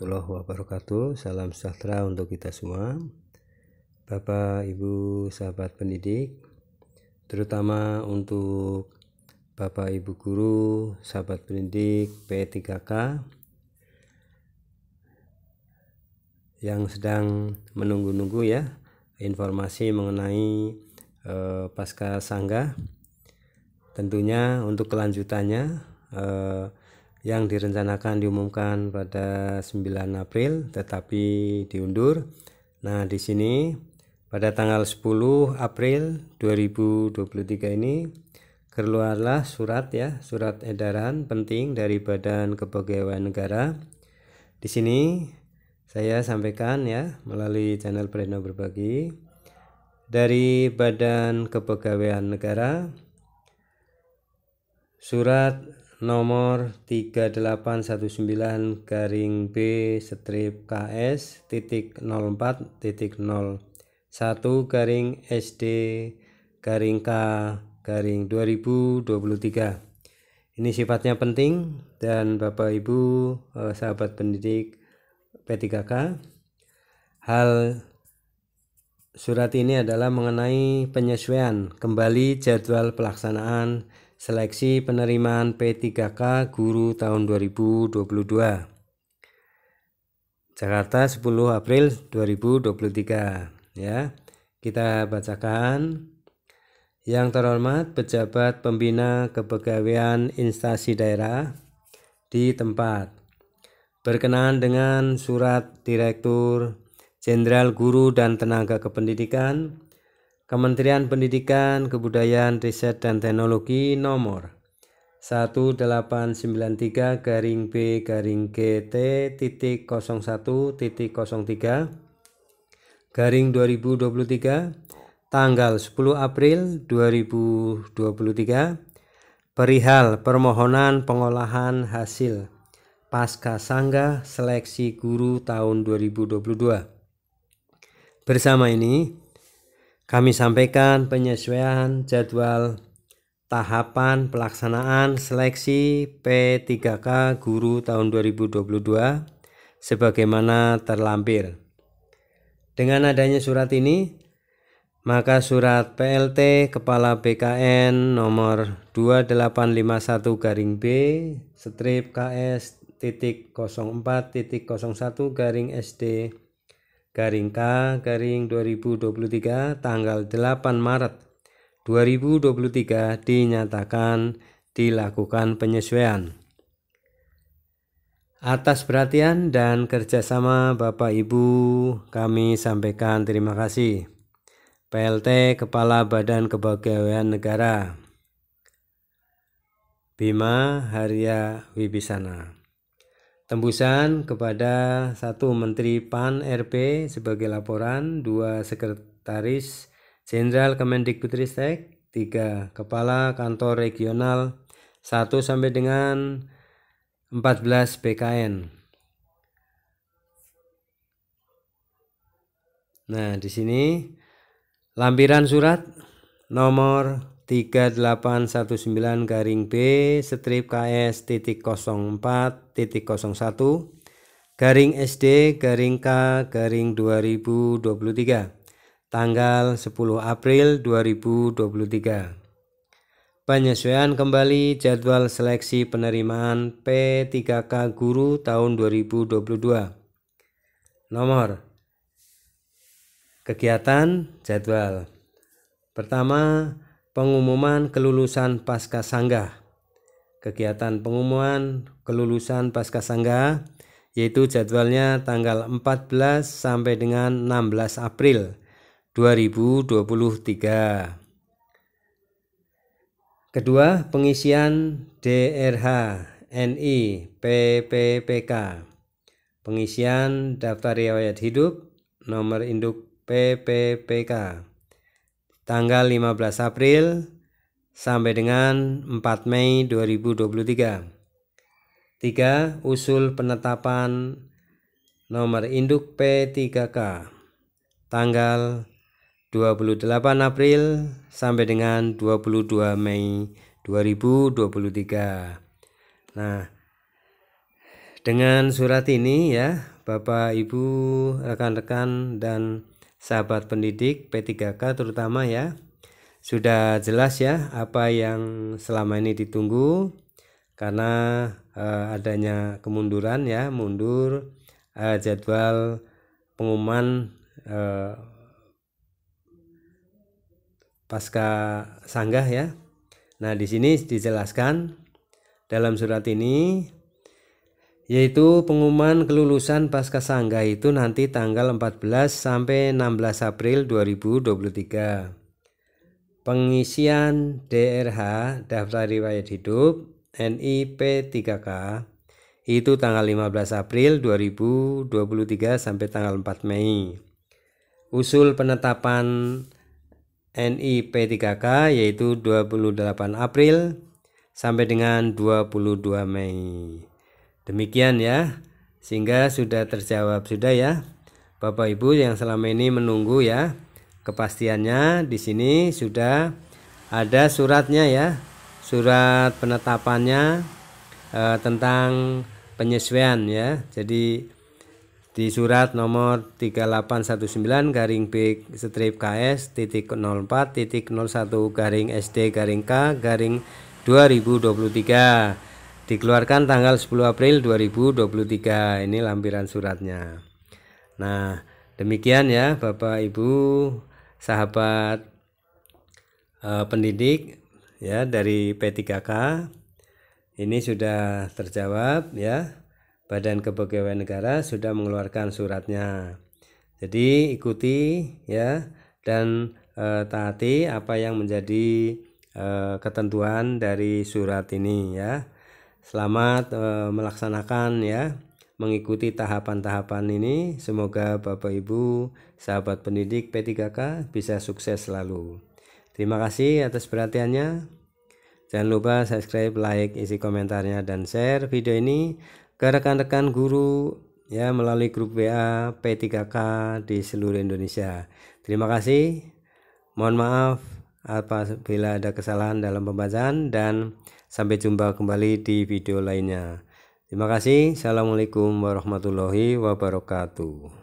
warahmatullahi wabarakatuh. Salam sejahtera untuk kita semua. Bapak, Ibu, sahabat pendidik, terutama untuk Bapak, Ibu guru, sahabat pendidik P3K yang sedang menunggu-nunggu ya informasi mengenai e, pasca sangga. Tentunya untuk kelanjutannya eh, yang direncanakan diumumkan pada 9 April tetapi diundur. Nah, di sini pada tanggal 10 April 2023 ini keluarlah surat ya, surat edaran penting dari Badan Kepegawaian Negara. Di sini saya sampaikan ya melalui channel Preno Berbagi dari Badan Kepegawaian Negara Surat nomor 3819 garing B strip KS titik 04 titik 01 garing SD garing K garing 2023 ini sifatnya penting dan Bapak Ibu eh, sahabat pendidik P3K hal surat ini adalah mengenai penyesuaian kembali jadwal pelaksanaan Seleksi penerimaan P3K Guru tahun 2022. Jakarta 10 April 2023 ya. Kita bacakan. Yang terhormat pejabat pembina kepegawaian instansi daerah di tempat berkenaan dengan surat direktur Jenderal Guru dan Tenaga Kependidikan Kementerian Pendidikan, Kebudayaan, Riset dan Teknologi nomor 1893 garing B garing GT titik 01 titik 03 garing 2023 tanggal 10 April 2023 perihal permohonan pengolahan hasil pasca sangga seleksi guru tahun 2022 bersama ini kami sampaikan penyesuaian jadwal tahapan pelaksanaan seleksi P3K guru tahun 2022 sebagaimana terlampir. Dengan adanya surat ini, maka surat PLT Kepala BKN nomor 2851 garing B strip KS titik 04 titik 01 garing SD garing K garing 2023 tanggal 8 Maret 2023 dinyatakan dilakukan penyesuaian. Atas perhatian dan kerjasama Bapak Ibu kami sampaikan terima kasih. PLT Kepala Badan Kepegawaian Negara Bima Harya Wibisana Tembusan kepada satu Menteri PAN RP sebagai laporan, dua Sekretaris Jenderal Kemendikbudristek, tiga Kepala Kantor Regional satu sampai dengan 14 BKN. Nah, di sini lampiran surat nomor 3819 garing B strip KS titik 04 titik 01 garing SD garing K garing 2023 tanggal 10 April 2023 penyesuaian kembali jadwal seleksi penerimaan P3K guru tahun 2022 nomor kegiatan jadwal pertama Pengumuman kelulusan pasca sangga. Kegiatan pengumuman kelulusan pasca sangga yaitu jadwalnya tanggal 14 sampai dengan 16 April 2023. Kedua, pengisian DRH NI PPPK. Pengisian daftar riwayat hidup nomor induk PPPK tanggal 15 April sampai dengan 4 Mei 2023. 3. Usul penetapan nomor induk P3K tanggal 28 April sampai dengan 22 Mei 2023. Nah, dengan surat ini ya, Bapak, Ibu, rekan-rekan dan sahabat pendidik P3K terutama ya. Sudah jelas ya apa yang selama ini ditunggu karena eh, adanya kemunduran ya, mundur eh, jadwal pengumuman eh, pasca sanggah ya. Nah, di sini dijelaskan dalam surat ini yaitu pengumuman kelulusan pasca sangga itu nanti tanggal 14 sampai 16 April 2023. Pengisian DRH daftar riwayat hidup NIP 3K itu tanggal 15 April 2023 sampai tanggal 4 Mei. Usul penetapan NIP 3K yaitu 28 April sampai dengan 22 Mei. Demikian ya. Sehingga sudah terjawab sudah ya. Bapak Ibu yang selama ini menunggu ya. Kepastiannya di sini sudah ada suratnya ya. Surat penetapannya e, tentang penyesuaian ya. Jadi di surat nomor 3819 garing B strip KS titik 04 titik 01 garing SD garing K garing 2023 dikeluarkan tanggal 10 April 2023 ini lampiran suratnya nah demikian ya Bapak Ibu sahabat eh, pendidik ya dari P3K ini sudah terjawab ya Badan Kepegawaian Negara sudah mengeluarkan suratnya jadi ikuti ya dan eh, taati apa yang menjadi eh, ketentuan dari surat ini ya Selamat e, melaksanakan ya mengikuti tahapan-tahapan ini. Semoga Bapak Ibu, sahabat pendidik P3K bisa sukses selalu. Terima kasih atas perhatiannya. Jangan lupa subscribe, like, isi komentarnya dan share video ini ke rekan-rekan guru ya melalui grup WA P3K di seluruh Indonesia. Terima kasih. Mohon maaf apabila ada kesalahan dalam pembacaan dan sampai jumpa kembali di video lainnya. Terima kasih. Assalamualaikum warahmatullahi wabarakatuh.